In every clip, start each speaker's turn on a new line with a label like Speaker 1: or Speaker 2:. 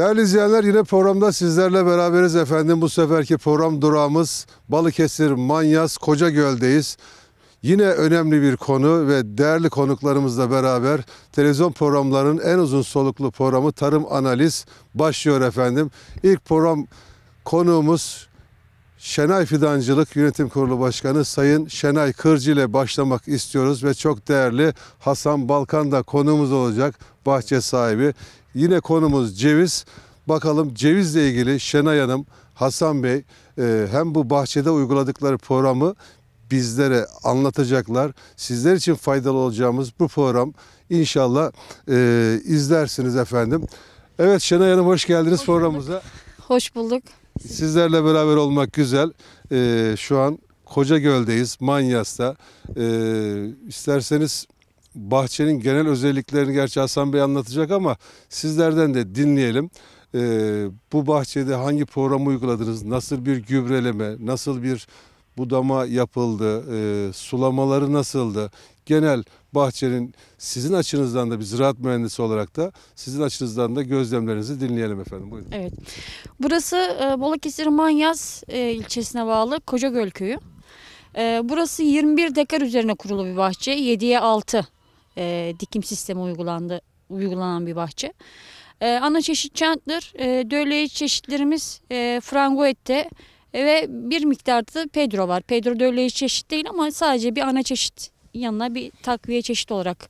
Speaker 1: Değerli izleyenler yine programda sizlerle beraberiz efendim. Bu seferki program durağımız Balıkesir Manyas Koca Göl'deyiz Yine önemli bir konu ve değerli konuklarımızla beraber televizyon programlarının en uzun soluklu programı Tarım Analiz başlıyor efendim. İlk program konuğumuz Şenay Fidancılık Yönetim Kurulu Başkanı Sayın Şenay Kırcı ile başlamak istiyoruz ve çok değerli Hasan Balkan da konuğumuz olacak bahçe sahibi. Yine konumuz ceviz. Bakalım cevizle ilgili Şenay Hanım, Hasan Bey e, hem bu bahçede uyguladıkları programı bizlere anlatacaklar. Sizler için faydalı olacağımız bu program inşallah e, izlersiniz efendim. Evet Şenay Hanım hoş geldiniz hoş programımıza. Hoş bulduk. Sizlerle beraber olmak güzel. E, şu an Koca Göl'deyiz, Manyas'ta. İsterseniz. isterseniz bahçenin genel özelliklerini gerçi Hasan Bey anlatacak ama sizlerden de dinleyelim. E, bu bahçede hangi programı uyguladınız? Nasıl bir gübreleme, nasıl bir budama yapıldı? E, sulamaları nasıldı? Genel bahçenin sizin açınızdan da bir ziraat mühendisi olarak da sizin açınızdan da gözlemlerinizi dinleyelim efendim. Buyurun.
Speaker 2: Evet. Burası e, Balıkesir Manyas e, ilçesine bağlı Kocagöl köyü. E, burası 21 dekar üzerine kurulu bir bahçe. 7'ye 6 e, dikim sistemi uygulandı uygulanan bir bahçe. E, ana çeşit çantdır. E, dölleyici çeşitlerimiz e, frangoette e, ve bir miktarda da pedro var. Pedro dölleyici çeşit değil ama sadece bir ana çeşit yanına bir takviye çeşit olarak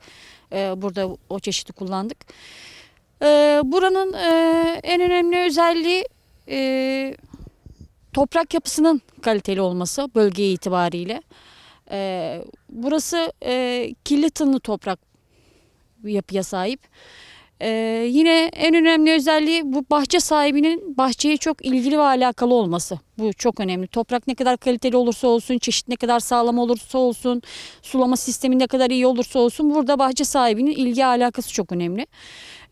Speaker 2: e, burada o çeşidi kullandık. E, buranın e, en önemli özelliği e, toprak yapısının kaliteli olması bölge itibariyle. E, burası e, kirli toprak yapıya sahip. Ee, yine en önemli özelliği bu bahçe sahibinin bahçeye çok ilgili ve alakalı olması. Bu çok önemli. Toprak ne kadar kaliteli olursa olsun, çeşit ne kadar sağlam olursa olsun, sulama sistemi ne kadar iyi olursa olsun burada bahçe sahibinin ilgi alakası çok önemli.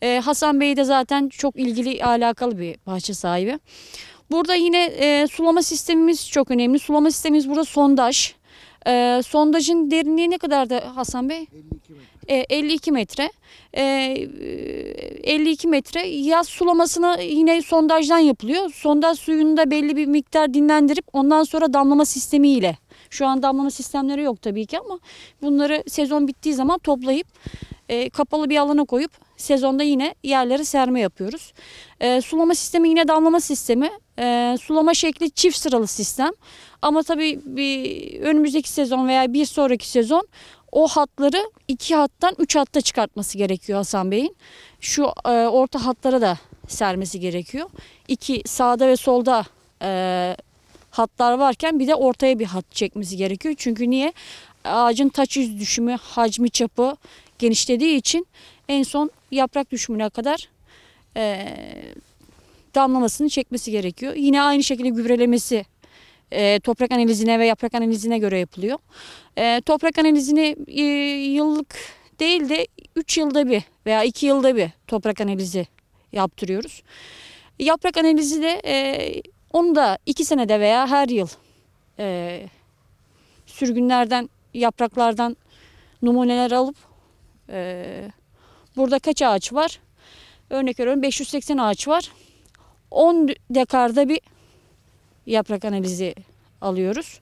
Speaker 2: Ee, Hasan Bey de zaten çok ilgili alakalı bir bahçe sahibi. Burada yine e, sulama sistemimiz çok önemli. Sulama sistemimiz burada sondaj. E, sondajın derinliği ne kadardı Hasan Bey? 52 metre. E, ee, 52 metre. E, ee, 52 metre. Yaz sulamasını yine sondajdan yapılıyor. Sondaj suyunu da belli bir miktar dinlendirip ondan sonra damlama sistemiyle. Şu an damlama sistemleri yok tabii ki ama bunları sezon bittiği zaman toplayıp e, kapalı bir alana koyup sezonda yine yerlere serme yapıyoruz. E, sulama sistemi yine damlama sistemi. E, sulama şekli çift sıralı sistem. Ama tabii bir önümüzdeki sezon veya bir sonraki sezon o hatları iki hattan üç hatta çıkartması gerekiyor Hasan Bey'in. Şu e, orta hatlara da sermesi gerekiyor. İki sağda ve solda e, hatlar varken bir de ortaya bir hat çekmesi gerekiyor. Çünkü niye? Ağacın taç yüz düşümü, hacmi çapı genişlediği için en son yaprak düşümüne kadar e, damlamasını çekmesi gerekiyor. Yine aynı şekilde gübrelemesi e, toprak analizine ve yaprak analizine göre yapılıyor. E, toprak analizini e, yıllık değil de 3 yılda bir veya 2 yılda bir toprak analizi yaptırıyoruz. Yaprak analizi de e, onu da 2 senede veya her yıl e, sürgünlerden, yapraklardan numuneler alıp e, burada kaç ağaç var? Örnek veriyorum 580 ağaç var. 10 dekarda bir yaprak analizi alıyoruz.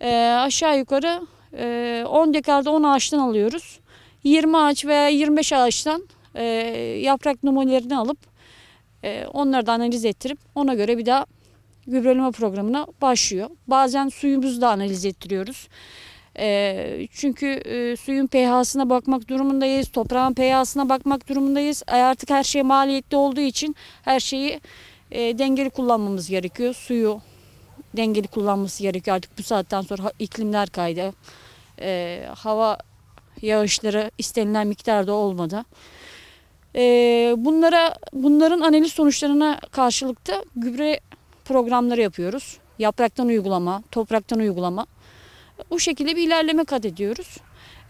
Speaker 2: E, aşağı yukarı e, 10 dekarda 10 ağaçtan alıyoruz. 20 ağaç veya 25 ağaçtan e, yaprak numunelerini alıp e, onları da analiz ettirip ona göre bir daha gübreleme programına başlıyor. Bazen suyumuzu da analiz ettiriyoruz. E, çünkü e, suyun pH'sına bakmak durumundayız, toprağın pH'sına bakmak durumundayız. E, artık her şey maliyetli olduğu için her şeyi e, dengeli kullanmamız gerekiyor. Suyu dengeli kullanması gerekiyor artık bu saatten sonra iklimler kaydı. E, hava yağışları istenilen miktarda olmadı. E, bunlara bunların analiz sonuçlarına karşılıkta gübre programları yapıyoruz. Yapraktan uygulama, topraktan uygulama. Bu şekilde bir ilerleme kat ediyoruz.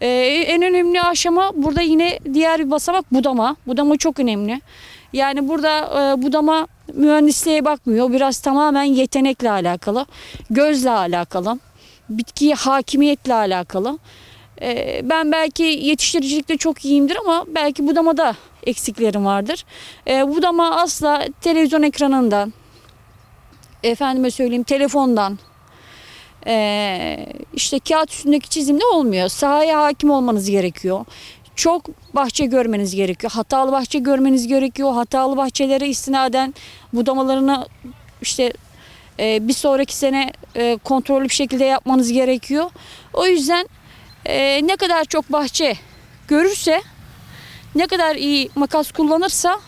Speaker 2: Ee, en önemli aşama burada yine diğer bir basamak budama. Budama çok önemli. Yani burada e, budama mühendisliğe bakmıyor. Biraz tamamen yetenekle alakalı, gözle alakalı, bitki hakimiyetle alakalı. E, ben belki yetiştiricilikte çok iyiyimdir ama belki budamada eksiklerim vardır. E, budama asla televizyon ekranından, efendime söyleyeyim telefondan, e, işte kağıt üstündeki çizimle olmuyor. Sahaya hakim olmanız gerekiyor. Çok bahçe görmeniz gerekiyor. Hatalı bahçe görmeniz gerekiyor. Hatalı bahçelere istinaden budamalarını işte e, bir sonraki sene e, kontrollü bir şekilde yapmanız gerekiyor. O yüzden e, ne kadar çok bahçe görürse, ne kadar iyi makas kullanırsa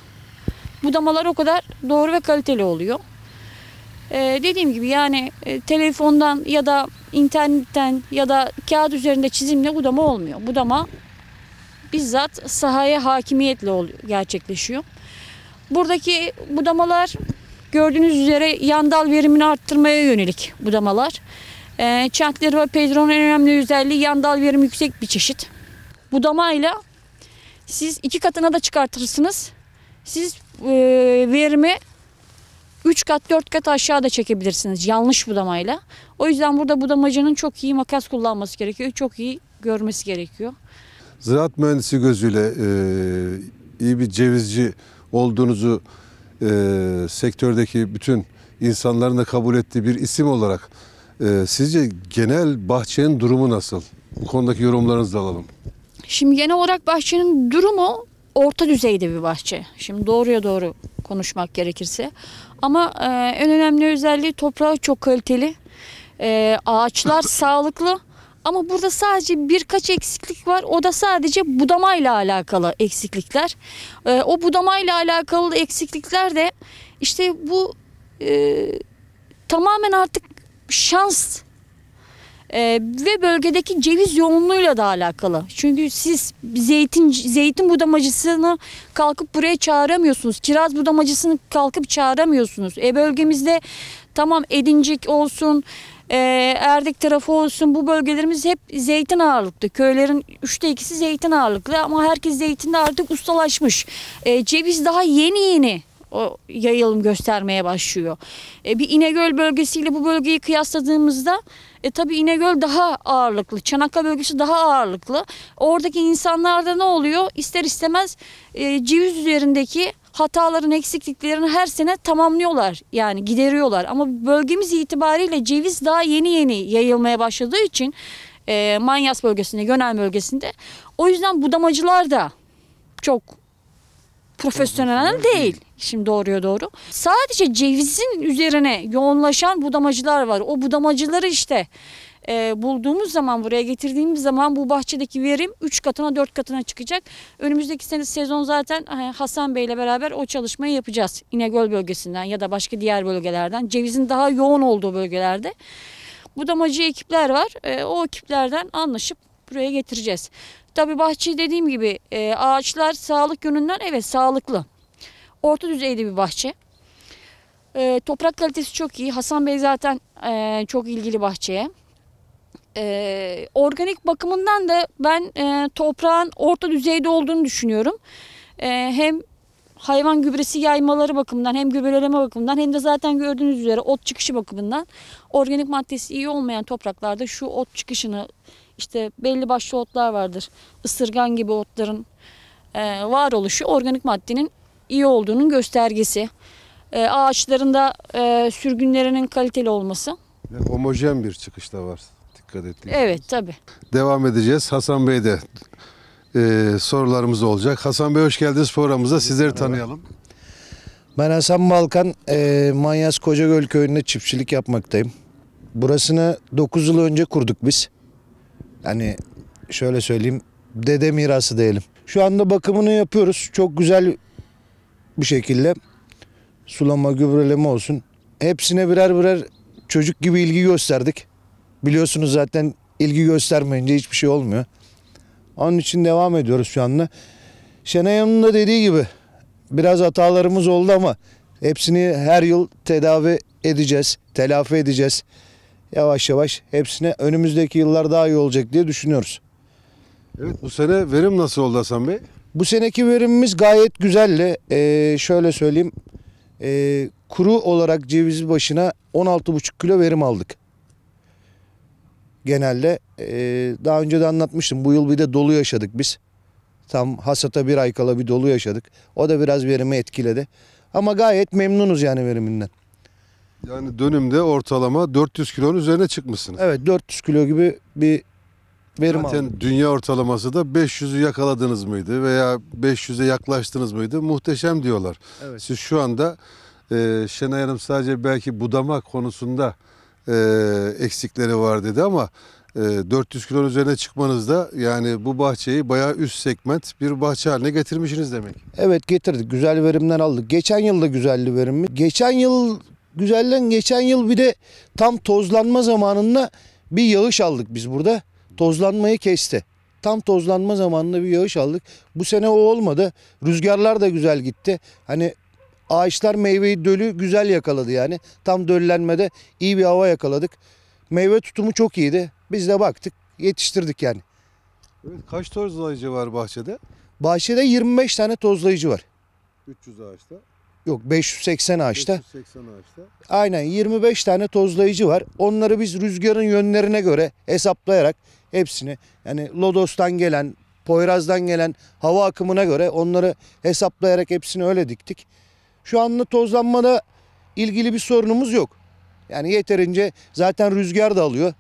Speaker 2: budamalar o kadar doğru ve kaliteli oluyor. Ee, dediğim gibi yani e, telefondan ya da internetten ya da kağıt üzerinde çizimle budama olmuyor. Budama bizzat sahaya hakimiyetle oluyor, gerçekleşiyor. Buradaki budamalar gördüğünüz üzere yandal verimini arttırmaya yönelik budamalar. E, ee, Çantleri ve pedronun en önemli özelliği yandal verim yüksek bir çeşit. Budamayla siz iki katına da çıkartırsınız. Siz e, verimi 3 kat 4 kat aşağıda çekebilirsiniz yanlış budamayla. O yüzden burada budamacının çok iyi makas kullanması gerekiyor. Çok iyi görmesi gerekiyor.
Speaker 1: Ziraat mühendisi gözüyle e, iyi bir cevizci olduğunuzu e, sektördeki bütün insanların da kabul ettiği bir isim olarak e, sizce genel bahçenin durumu nasıl? Bu konudaki
Speaker 2: yorumlarınızı da alalım. Şimdi genel olarak bahçenin durumu orta düzeyde bir bahçe. Şimdi doğruya doğru konuşmak gerekirse ama e, en önemli özelliği toprağı çok kaliteli. E, ağaçlar sağlıklı. Ama burada sadece birkaç eksiklik var. O da sadece budamayla alakalı eksiklikler. E, o budamayla alakalı eksiklikler de işte bu e, tamamen artık şans ee, ve bölgedeki ceviz yoğunluğuyla da alakalı. Çünkü siz zeytin zeytin budamacısını kalkıp buraya çağıramıyorsunuz. Kiraz budamacısını kalkıp çağıramıyorsunuz. E bölgemizde tamam edincik olsun, e, Erdek tarafı olsun bu bölgelerimiz hep zeytin ağırlıklı. Köylerin üçte ikisi zeytin ağırlıklı ama herkes zeytinde artık ustalaşmış. E, ceviz daha yeni yeni o yayılım göstermeye başlıyor. E, bir İnegöl bölgesiyle bu bölgeyi kıyasladığımızda e tabii İnegöl daha ağırlıklı, Çanakkale bölgesi daha ağırlıklı. Oradaki insanlarda ne oluyor? İster istemez e, ceviz üzerindeki hataların, eksikliklerini her sene tamamlıyorlar. Yani gideriyorlar. Ama bölgemiz itibariyle ceviz daha yeni yeni yayılmaya başladığı için e, Manyas bölgesinde, Gönel bölgesinde. O yüzden budamacılar da çok profesyonel değil. Şimdi doğruya doğru. Sadece cevizin üzerine yoğunlaşan budamacılar var. O budamacıları işte e, bulduğumuz zaman buraya getirdiğimiz zaman bu bahçedeki verim 3 katına 4 katına çıkacak. Önümüzdeki sene sezon zaten e, Hasan Bey ile beraber o çalışmayı yapacağız. İnegöl bölgesinden ya da başka diğer bölgelerden. Cevizin daha yoğun olduğu bölgelerde. Budamacı ekipler var. E, o ekiplerden anlaşıp buraya getireceğiz. Tabii bahçeyi dediğim gibi e, ağaçlar sağlık yönünden evet sağlıklı. Orta düzeyde bir bahçe. E, toprak kalitesi çok iyi. Hasan Bey zaten e, çok ilgili bahçeye. E, organik bakımından da ben e, toprağın orta düzeyde olduğunu düşünüyorum. E, hem hayvan gübresi yaymaları bakımından hem gübreleme bakımından hem de zaten gördüğünüz üzere ot çıkışı bakımından organik maddesi iyi olmayan topraklarda şu ot çıkışını işte belli başlı otlar vardır. Isırgan gibi otların e, varoluşu organik maddenin iyi olduğunun göstergesi. E, ağaçlarında e, sürgünlerinin kaliteli olması.
Speaker 1: Yani homojen bir çıkış da var dikkat ettiğiniz. Evet tabi. Devam edeceğiz. Hasan Bey de e, sorularımız olacak. Hasan Bey hoş geldiniz programımıza. Sizleri tanıyalım.
Speaker 3: Ben Hasan Balkan, e, Manyas Kocagöl Köyü'nde çiftçilik yapmaktayım. Burasını 9 yıl önce kurduk biz hani şöyle söyleyeyim dede mirası diyelim. Şu anda bakımını yapıyoruz. Çok güzel bir şekilde sulama, gübreleme olsun. Hepsine birer birer çocuk gibi ilgi gösterdik. Biliyorsunuz zaten ilgi göstermeyince hiçbir şey olmuyor. Onun için devam ediyoruz şu anda. Şenay Hanım'ın da dediği gibi biraz hatalarımız oldu ama hepsini her yıl tedavi edeceğiz, telafi edeceğiz yavaş yavaş hepsine önümüzdeki yıllar daha iyi olacak diye düşünüyoruz. Evet bu sene verim nasıl oldu Hasan Bey? Bu seneki verimimiz gayet güzeldi. Ee, şöyle söyleyeyim. Ee, kuru olarak ceviz başına 16,5 kilo verim aldık. Genelde e, daha önce de anlatmıştım. Bu yıl bir de dolu yaşadık biz. Tam hasata bir ay kala bir dolu yaşadık. O da biraz verimi etkiledi. Ama gayet memnunuz yani veriminden.
Speaker 1: Yani dönümde ortalama 400 kilonun üzerine çıkmışsınız. Evet 400 kilo gibi bir verim Zaten aldım. dünya ortalaması da 500'ü yakaladınız mıydı veya 500'e yaklaştınız mıydı? Muhteşem diyorlar. Evet. Siz şu anda e, Şenay Hanım sadece belki budama konusunda e, eksikleri var dedi ama e, 400 kilonun üzerine çıkmanızda yani bu bahçeyi bayağı üst segment bir bahçe haline getirmişsiniz demek. Evet getirdik.
Speaker 3: Güzel verimden aldık. Geçen yıl da güzeldi verimi. Geçen yıl Güzelden geçen yıl bir de tam tozlanma zamanında bir yağış aldık biz burada. Tozlanmayı kesti. Tam tozlanma zamanında bir yağış aldık. Bu sene o olmadı. Rüzgarlar da güzel gitti. Hani ağaçlar meyveyi dölü güzel yakaladı yani. Tam döllenmede iyi bir hava yakaladık. Meyve tutumu çok iyiydi. Biz de baktık yetiştirdik yani.
Speaker 1: Evet, kaç tozlayıcı var bahçede?
Speaker 3: Bahçede 25 tane tozlayıcı var.
Speaker 1: 300 ağaçta.
Speaker 3: Yok 580 ağaçta. 580 ağaçta. Aynen 25 tane tozlayıcı var. Onları biz rüzgarın yönlerine göre hesaplayarak hepsini yani Lodos'tan gelen, Poyraz'dan gelen hava akımına göre onları hesaplayarak hepsini öyle diktik. Şu anlı tozlanmada ilgili bir sorunumuz yok. Yani yeterince zaten rüzgar da alıyor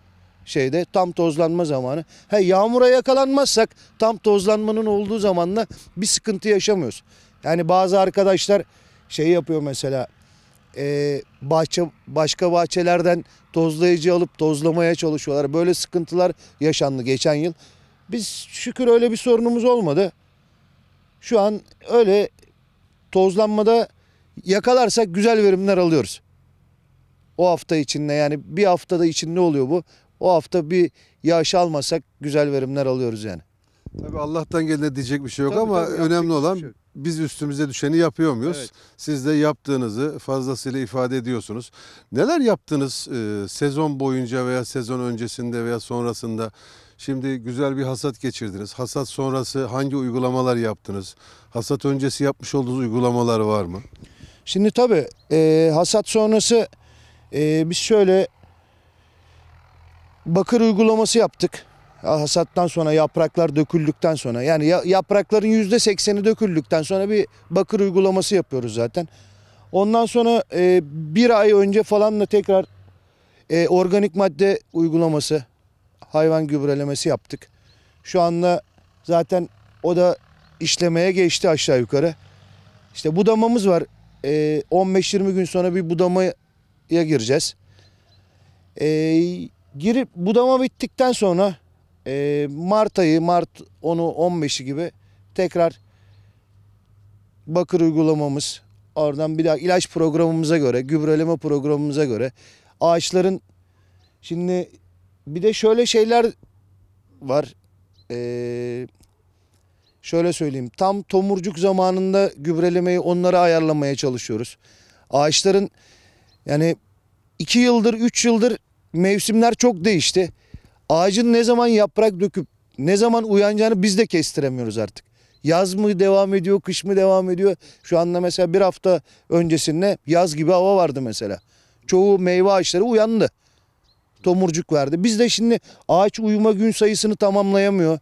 Speaker 3: şeyde tam tozlanma zamanı. He yağmura yakalanmazsak tam tozlanmanın olduğu zamanla bir sıkıntı yaşamıyoruz. Yani bazı arkadaşlar şey yapıyor mesela e, bahçe başka bahçelerden tozlayıcı alıp tozlamaya çalışıyorlar. Böyle sıkıntılar yaşandı geçen yıl. Biz şükür öyle bir sorunumuz olmadı. Şu an öyle tozlanmada yakalarsak güzel verimler alıyoruz. O hafta içinde yani bir haftada içinde oluyor bu. O hafta bir yağış almasak güzel verimler
Speaker 1: alıyoruz yani. Tabii Allah'tan gelene diyecek bir şey yok tabii, ama tabii, önemli olan şey biz üstümüze düşeni yapıyor muyuz? Evet. Siz de yaptığınızı fazlasıyla ifade ediyorsunuz. Neler yaptınız e, sezon boyunca veya sezon öncesinde veya sonrasında? Şimdi güzel bir hasat geçirdiniz. Hasat sonrası hangi uygulamalar yaptınız? Hasat öncesi yapmış olduğunuz uygulamalar var mı? Şimdi tabii e, hasat sonrası e, biz
Speaker 3: şöyle bakır uygulaması yaptık hasattan sonra yapraklar döküldükten sonra yani yaprakların yüzde sekseni döküldükten sonra bir bakır uygulaması yapıyoruz zaten. Ondan sonra e, bir ay önce falan da tekrar e, organik madde uygulaması hayvan gübrelemesi yaptık. Şu anda zaten o da işlemeye geçti aşağı yukarı. İşte budamamız var. E, 15-20 gün sonra bir budamaya gireceğiz. E, girip budama bittikten sonra e, Mart ayı, Mart 10'u 15'i gibi tekrar bakır uygulamamız, oradan bir daha ilaç programımıza göre, gübreleme programımıza göre ağaçların şimdi bir de şöyle şeyler var. Ee, şöyle söyleyeyim. Tam tomurcuk zamanında gübrelemeyi onlara ayarlamaya çalışıyoruz. Ağaçların yani 2 yıldır 3 yıldır mevsimler çok değişti. Ağacın ne zaman yaprak döküp ne zaman uyanacağını biz de kestiremiyoruz artık. Yaz mı devam ediyor, kış mı devam ediyor? Şu anda mesela bir hafta öncesinde yaz gibi hava vardı mesela. Çoğu meyve ağaçları uyandı. Tomurcuk verdi. Biz de şimdi ağaç uyuma gün sayısını tamamlayamıyor.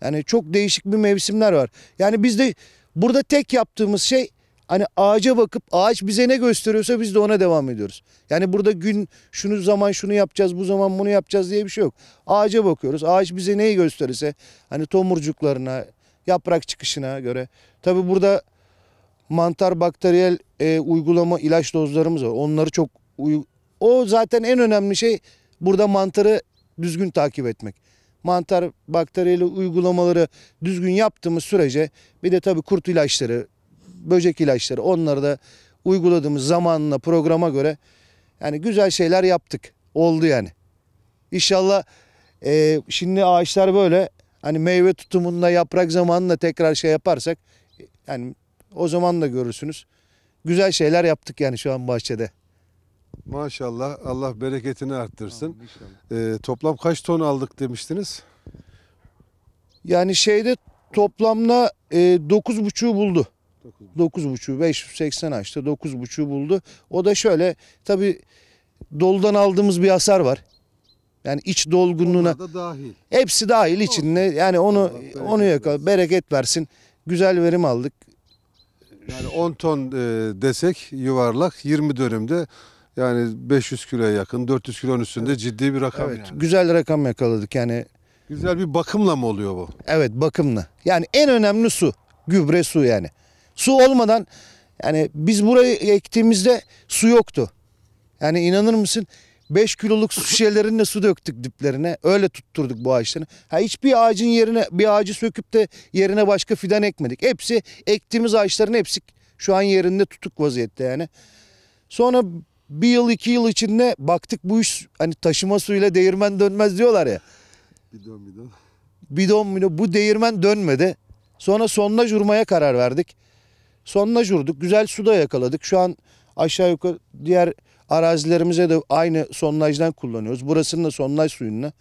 Speaker 3: Yani çok değişik bir mevsimler var. Yani biz de burada tek yaptığımız şey Hani ağaca bakıp ağaç bize ne gösteriyorsa biz de ona devam ediyoruz. Yani burada gün şunu zaman şunu yapacağız bu zaman bunu yapacağız diye bir şey yok. Ağaca bakıyoruz. Ağaç bize neyi gösterirse hani tomurcuklarına yaprak çıkışına göre. Tabii burada mantar bakteriyel e, uygulama ilaç dozlarımız var. Onları çok o zaten en önemli şey burada mantarı düzgün takip etmek. Mantar bakteriyel uygulamaları düzgün yaptığımız sürece bir de tabii kurt ilaçları böcek ilaçları onları da uyguladığımız zamanla programa göre yani güzel şeyler yaptık. Oldu yani. İnşallah e, şimdi ağaçlar böyle hani meyve tutumunda yaprak zamanında tekrar şey yaparsak yani o zaman
Speaker 1: da görürsünüz. Güzel şeyler yaptık yani şu an bahçede. Maşallah Allah bereketini arttırsın. Ee, toplam kaç ton aldık demiştiniz? Yani şeyde toplamda e, 9,5'u buldu.
Speaker 3: 9.5'u 580 açtı. 9.5'u buldu. O da şöyle tabi doldan aldığımız bir hasar var. Yani iç dolgunluğuna da dahil. hepsi dahil içinde. Yani onu Allah onu yakal bereket versin. Güzel verim aldık.
Speaker 1: Yani 10 ton e, desek yuvarlak 20 dönümde yani 500 kiloya yakın 400 kilonun üstünde ciddi bir rakam Evet, yani.
Speaker 3: güzel rakam yakaladık. Yani
Speaker 1: Güzel bir bakımla
Speaker 3: mı oluyor bu? evet bakımla. Yani en önemli su, gübre su yani. Su olmadan yani biz burayı ektiğimizde su yoktu. Yani inanır mısın? 5 kiloluk su şişelerinle su döktük diplerine. Öyle tutturduk bu ağaçları. Ha hiçbir ağacın yerine bir ağacı söküp de yerine başka fidan ekmedik. Hepsi ektiğimiz ağaçların hepsi şu an yerinde tutuk vaziyette yani. Sonra bir yıl iki yıl içinde baktık bu iş hani taşıma suyuyla değirmen dönmez diyorlar ya. Bidon bidon. Bidon bidon bu değirmen dönmedi. Sonra sondaj vurmaya karar verdik. Sonuna vurduk. Güzel suda yakaladık. Şu an aşağı yukarı diğer arazilerimize de aynı sonlajdan kullanıyoruz. Burasının da sonlaj suyunu.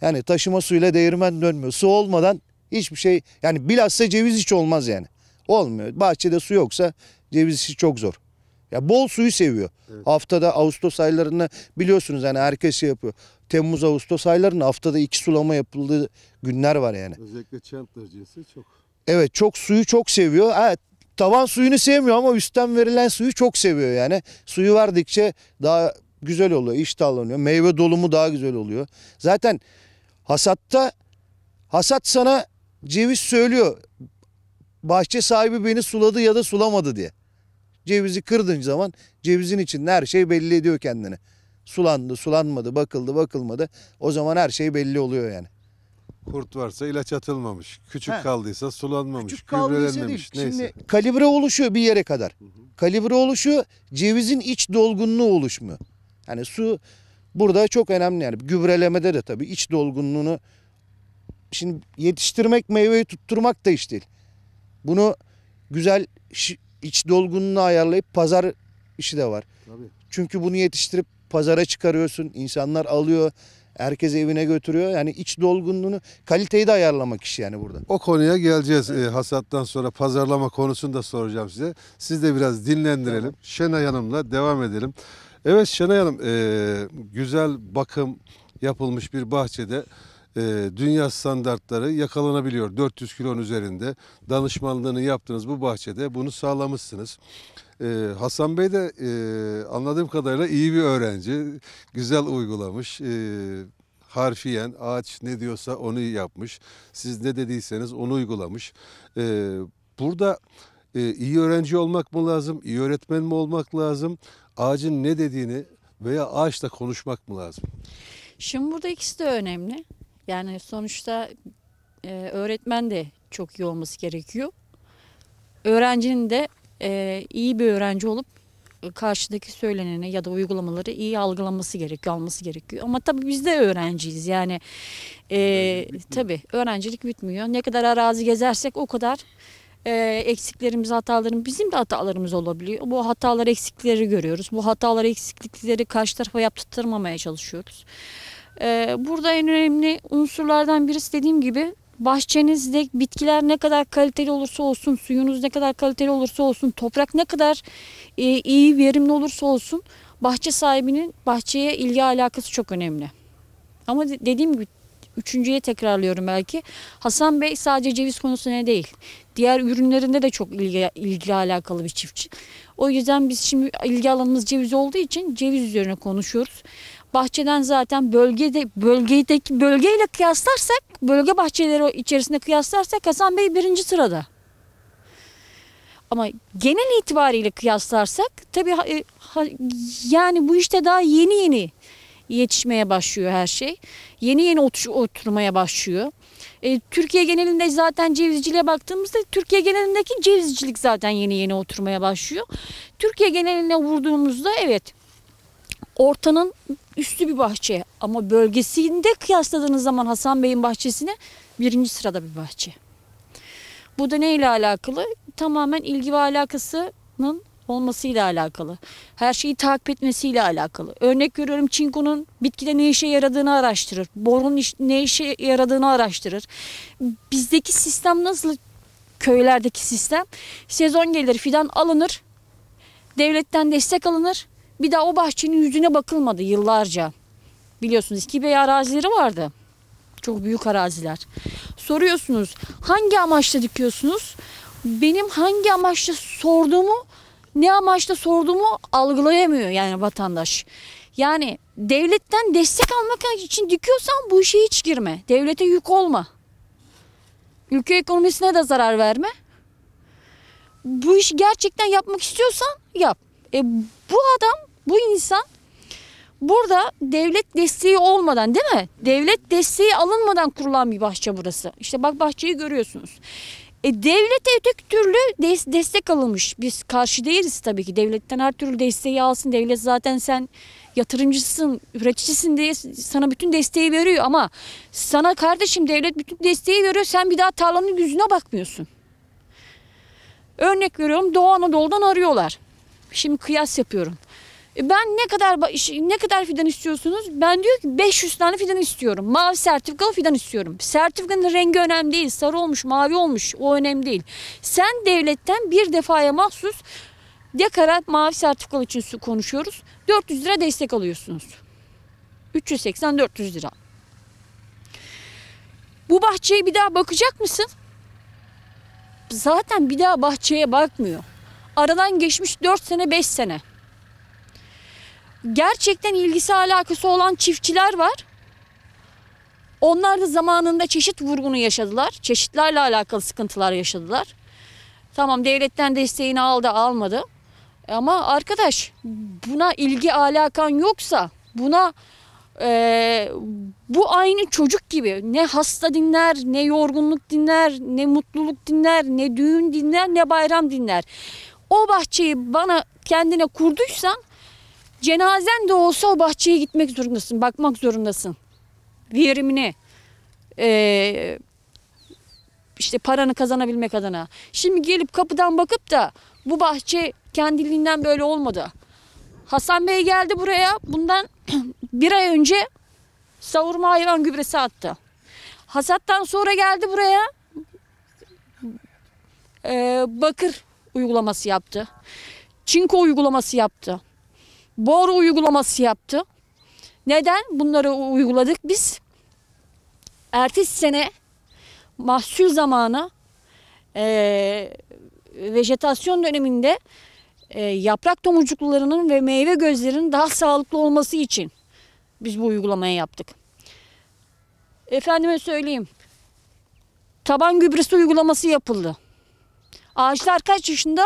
Speaker 3: Yani taşıma suyuyla değirmen dönmüyor. Su olmadan hiçbir şey yani bilhassa ceviz hiç olmaz yani. Olmuyor. Bahçede su yoksa ceviz işi çok zor. Ya bol suyu seviyor. Evet. Haftada Ağustos aylarında biliyorsunuz yani herkes şey yapıyor. Temmuz Ağustos aylarında haftada iki sulama yapıldığı günler var yani.
Speaker 1: Özellikle çam tarcası çok.
Speaker 3: Evet çok suyu çok seviyor. Evet Tavan suyunu sevmiyor ama üstten verilen suyu çok seviyor yani. Suyu verdikçe daha güzel oluyor, iştahlanıyor. Meyve dolumu daha güzel oluyor. Zaten hasatta hasat sana ceviz söylüyor. Bahçe sahibi beni suladı ya da sulamadı diye. Cevizi kırdığın zaman cevizin içinde her şey belli ediyor kendini. Sulandı, sulanmadı, bakıldı, bakılmadı. O zaman her şey belli oluyor yani.
Speaker 1: Kurt varsa ilaç atılmamış. Küçük He. kaldıysa sulanmamış, gübrelenmemiş. Neyse.
Speaker 3: kalibre oluşuyor bir yere kadar. Kalibre oluşu cevizin iç dolgunluğu oluşmuyor. Yani su burada çok önemli yani. Gübrelemede de tabii iç dolgunluğunu şimdi yetiştirmek, meyveyi tutturmak da iş değil. Bunu güzel iç dolgunluğunu ayarlayıp pazar işi de var. Tabii. Çünkü bunu yetiştirip pazara çıkarıyorsun, insanlar alıyor. Herkes evine götürüyor. Yani iç dolgunluğunu kaliteyi de ayarlamak iş yani burada.
Speaker 1: O konuya geleceğiz evet. e, hasattan sonra pazarlama konusunu da soracağım size. Siz de biraz dinlendirelim. Tamam. Şenay Hanım'la devam edelim. Evet Şenay Hanım e, güzel bakım yapılmış bir bahçede e, dünya standartları yakalanabiliyor. 400 kilonun üzerinde danışmanlığını yaptınız bu bahçede bunu sağlamışsınız. Ee, Hasan Bey de e, anladığım kadarıyla iyi bir öğrenci. Güzel uygulamış. Ee, harfiyen ağaç ne diyorsa onu yapmış. Siz ne dediyseniz onu uygulamış. Ee, burada e, iyi öğrenci olmak mı lazım? iyi öğretmen mi olmak lazım? Ağacın ne dediğini veya ağaçla konuşmak mı lazım?
Speaker 2: Şimdi burada ikisi de önemli. Yani sonuçta e, öğretmen de çok iyi olması gerekiyor. Öğrencinin de e, iyi bir öğrenci olup karşıdaki söyleneni ya da uygulamaları iyi algılaması gerekiyor, alması gerekiyor. Ama tabii biz de öğrenciyiz yani. E, tabii öğrencilik bitmiyor. Ne kadar arazi gezersek o kadar e, eksiklerimiz, hatalarımız, bizim de hatalarımız olabiliyor. Bu hatalar, eksikleri görüyoruz. Bu hatalar, eksiklikleri karşı tarafa yaptırmamaya çalışıyoruz. E, burada en önemli unsurlardan birisi dediğim gibi bahçenizde bitkiler ne kadar kaliteli olursa olsun, suyunuz ne kadar kaliteli olursa olsun, toprak ne kadar e, iyi, verimli olursa olsun bahçe sahibinin bahçeye ilgi alakası çok önemli. Ama dediğim gibi üçüncüye tekrarlıyorum belki. Hasan Bey sadece ceviz konusuna değil. Diğer ürünlerinde de çok ilgi, ilgi alakalı bir çiftçi. O yüzden biz şimdi ilgi alanımız ceviz olduğu için ceviz üzerine konuşuyoruz bahçeden zaten bölgede bölgedeki bölgeyle kıyaslarsak bölge bahçeleri içerisinde kıyaslarsak Hasan Bey birinci sırada. Ama genel itibariyle kıyaslarsak tabii e, yani bu işte daha yeni yeni yetişmeye başlıyor her şey. Yeni yeni oturmaya başlıyor. E, Türkiye genelinde zaten cevizciliğe baktığımızda Türkiye genelindeki cevizcilik zaten yeni yeni oturmaya başlıyor. Türkiye geneline vurduğumuzda evet ortanın üstü bir bahçe ama bölgesinde kıyasladığınız zaman Hasan Bey'in bahçesine birinci sırada bir bahçe. Bu da neyle alakalı? Tamamen ilgi ve alakasının olmasıyla alakalı. Her şeyi takip etmesiyle alakalı. Örnek görüyorum çinkonun bitkide ne işe yaradığını araştırır. Borun ne işe yaradığını araştırır. Bizdeki sistem nasıl köylerdeki sistem? Sezon gelir fidan alınır. Devletten destek alınır. Bir daha o bahçenin yüzüne bakılmadı yıllarca. Biliyorsunuz iki bey arazileri vardı. Çok büyük araziler. Soruyorsunuz hangi amaçla dikiyorsunuz? Benim hangi amaçla sorduğumu ne amaçla sorduğumu algılayamıyor yani vatandaş. Yani devletten destek almak için dikiyorsan bu işe hiç girme. Devlete yük olma. Ülke ekonomisine de zarar verme. Bu işi gerçekten yapmak istiyorsan yap. E, bu adam bu insan burada devlet desteği olmadan değil mi? Devlet desteği alınmadan kurulan bir bahçe burası. İşte bak bahçeyi görüyorsunuz. E, devlete öteki türlü des destek alınmış. Biz karşı değiliz tabii ki. Devletten her türlü desteği alsın. Devlet zaten sen yatırımcısın, üreticisin diye sana bütün desteği veriyor ama sana kardeşim devlet bütün desteği veriyor. Sen bir daha tarlanın yüzüne bakmıyorsun. Örnek veriyorum Doğu Anadolu'dan arıyorlar. Şimdi kıyas yapıyorum. E, ben ne kadar ne kadar fidan istiyorsunuz? Ben diyor ki 500 tane fidan istiyorum. Mavi sertifikalı fidan istiyorum. Sertifikanın rengi önemli değil. Sarı olmuş, mavi olmuş o önemli değil. Sen devletten bir defaya mahsus dekarat mavi sertifikalı için konuşuyoruz. 400 lira destek alıyorsunuz. 380-400 lira. Bu bahçeye bir daha bakacak mısın? Zaten bir daha bahçeye bakmıyor. Aradan geçmiş 4 sene 5 sene gerçekten ilgisi alakası olan çiftçiler var. Onlar da zamanında çeşit vurgunu yaşadılar. Çeşitlerle alakalı sıkıntılar yaşadılar. Tamam devletten desteğini aldı almadı. Ama arkadaş buna ilgi alakan yoksa buna e, bu aynı çocuk gibi ne hasta dinler ne yorgunluk dinler ne mutluluk dinler ne düğün dinler ne bayram dinler. O bahçeyi bana kendine kurduysan Cenazen de olsa o bahçeye gitmek zorundasın, bakmak zorundasın. Verimine, ee, işte paranı kazanabilmek adına. Şimdi gelip kapıdan bakıp da bu bahçe kendiliğinden böyle olmadı. Hasan Bey geldi buraya bundan bir ay önce savurma hayvan gübresi attı. Hasattan sonra geldi buraya e, bakır uygulaması yaptı. Çinko uygulaması yaptı boru uygulaması yaptı. Neden bunları uyguladık biz? Ertesi sene mahsul zamanı e, vejetasyon döneminde e, yaprak tomurcuklarının ve meyve gözlerinin daha sağlıklı olması için biz bu uygulamayı yaptık. Efendime söyleyeyim. Taban gübresi uygulaması yapıldı. Ağaçlar kaç yaşında?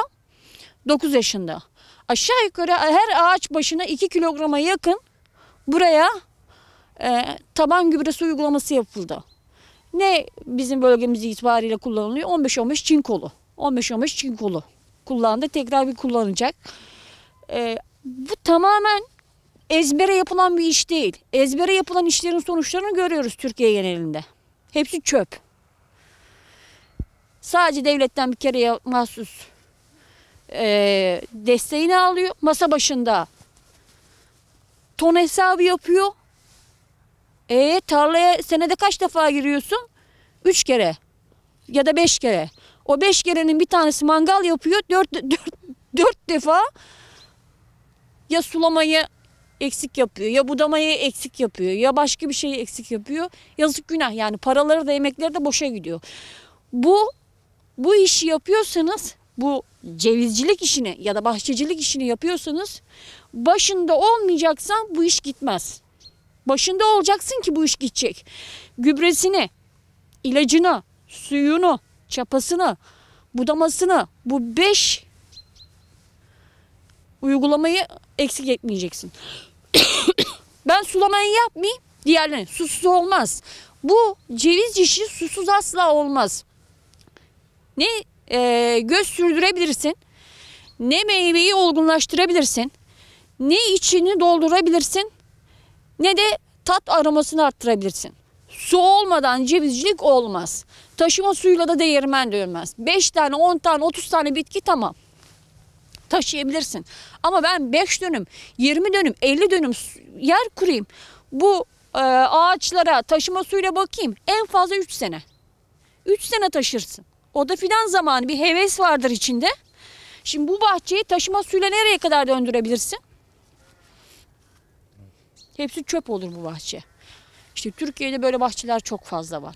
Speaker 2: 9 yaşında aşağı yukarı her ağaç başına 2 kilograma yakın buraya e, taban gübresi uygulaması yapıldı. Ne bizim bölgemiz itibariyle kullanılıyor? 15-15 çinkolu. 15-15 çinkolu kullandı. Tekrar bir kullanacak. E, bu tamamen ezbere yapılan bir iş değil. Ezbere yapılan işlerin sonuçlarını görüyoruz Türkiye genelinde. Hepsi çöp. Sadece devletten bir kere mahsus e, desteğini alıyor. Masa başında ton hesabı yapıyor. E tarlaya senede kaç defa giriyorsun? Üç kere ya da beş kere. O beş kerenin bir tanesi mangal yapıyor. Dört, dört, dört defa ya sulamayı eksik yapıyor ya budamayı eksik yapıyor ya başka bir şeyi eksik yapıyor. Yazık günah yani paraları da emekleri de boşa gidiyor. Bu bu işi yapıyorsanız bu cevizcilik işini ya da bahçecilik işini yapıyorsanız başında olmayacaksan bu iş gitmez. Başında olacaksın ki bu iş gidecek. Gübresini, ilacını, suyunu, çapasını, budamasını bu beş uygulamayı eksik etmeyeceksin. ben sulamayı yapmayayım diğerlerine Susuz olmaz. Bu ceviz işi susuz asla olmaz. Ne e, göz sürdürebilirsin. Ne meyveyi olgunlaştırabilirsin. Ne içini doldurabilirsin. Ne de tat aromasını arttırabilirsin. Su olmadan cevizcilik olmaz. Taşıma suyuyla da değirmen dönmez. 5 tane, 10 tane, 30 tane bitki tamam taşıyabilirsin. Ama ben 5 dönüm, 20 dönüm, 50 dönüm yer kurayım. Bu e, ağaçlara taşıma suyuyla bakayım en fazla 3 sene. 3 sene taşırsın. O da fidan zamanı bir heves vardır içinde. Şimdi bu bahçeyi taşıma suyla nereye kadar döndürebilirsin? Hepsi çöp olur bu bahçe. İşte Türkiye'de böyle bahçeler çok fazla var.